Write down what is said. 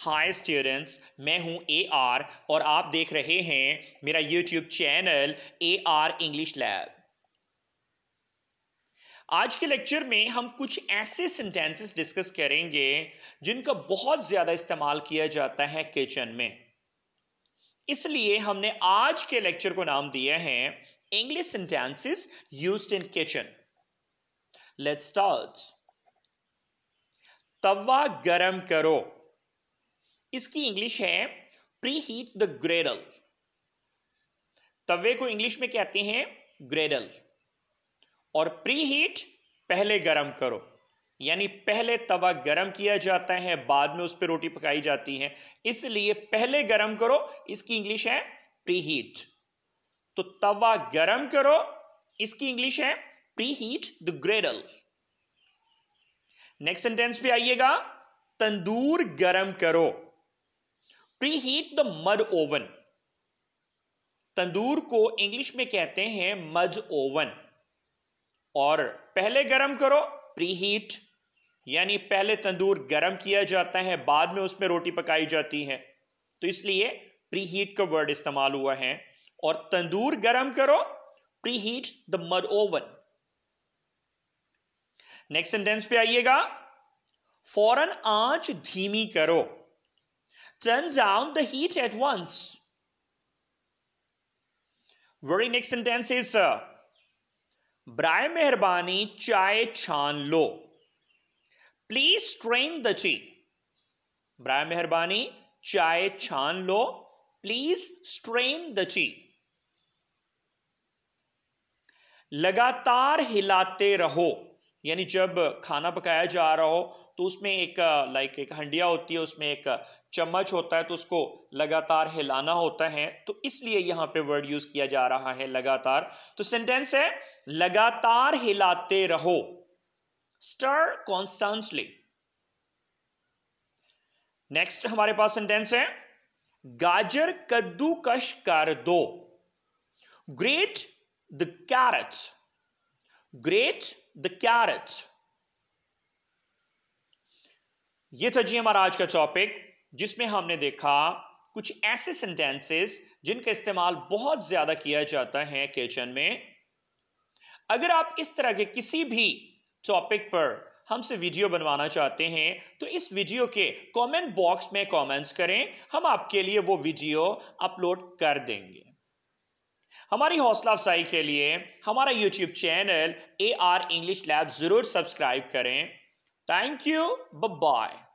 Hi students मैं हूं A R और आप देख रहे हैं मेरा YouTube channel A R English lab आज के लेक्चर में हम कुछ ऐसे सेंटेंसेस डिस्कस करेंगे जिनका बहुत ज़्यादा इस्तेमाल किया जाता है किचन में इसलिए हमने आज के लेक्चर को नाम दिया है English sentences used in kitchen let's start तवा गरम करो इसकी इंग्लिश है प्री हीट द ग्रेडल तवे को इंग्लिश में कहते हैं ग्रेडल और प्री हीट पहले गर्म करो यानी पहले तवा गर्म किया जाता है बाद में उस पर रोटी पकाई जाती है इसलिए पहले गर्म करो इसकी इंग्लिश है प्री हीट तो तवा गर्म करो इसकी इंग्लिश है preheat the griddle next sentence पे आइएगा तंदूर गर्म करो preheat the mud oven tandoor को इंग्लिश में कहते हैं मज ओवन और पहले गर्म करो प्रीहीट यानी पहले तंदूर गर्म किया जाता है बाद में उसमें रोटी पकाई जाती है तो इसलिए प्रीहीट का वर्ड इस्तेमाल हुआ है और तंदूर गर्म करो preheat the mud oven next sentence पे आइएगा फौरन आंच धीमी करो turn down the heat at once. Very next sentence is uh, Brai meherbani chai chan lo. Please strain the tea. Brai meherbani chai chan lo. Please strain the tea. लगातार हिलाते रहो यानी जब खाना पकाया जा रहा हो तो उसमें एक लाइक एक हंडिया होती है उसमें एक चम्मच होता है तो उसको लगातार हिलाना होता है तो इसलिए यहां पे वर्ड यूज किया जा रहा है लगातार तो सेंटेंस है लगातार हिलाते रहो स्टर कॉन्स्टेंसली नेक्स्ट हमारे पास सेंटेंस है गाजर कद्दूकश कर दो grate the carrots grate the carrots ये था जी हमारा आज का टॉपिक जिसमें हमने देखा कुछ ऐसे सेंटेंसेस जिनका इस्तेमाल बहुत ज़्यादा किया जाता है किचन में अगर आप इस तरह के किसी भी टॉपिक पर हमसे वीडियो बनवाना चाहते हैं तो इस वीडियो के कमेंट बॉक्स में कमेंट्स करें हम आपके लिए वो वीडियो अपलोड कर देंगे हमारी हौसला अफजाई के लिए हमारा YouTube channel A R English lab ज़रूर सब्सक्राइब करें थैंक यू बाय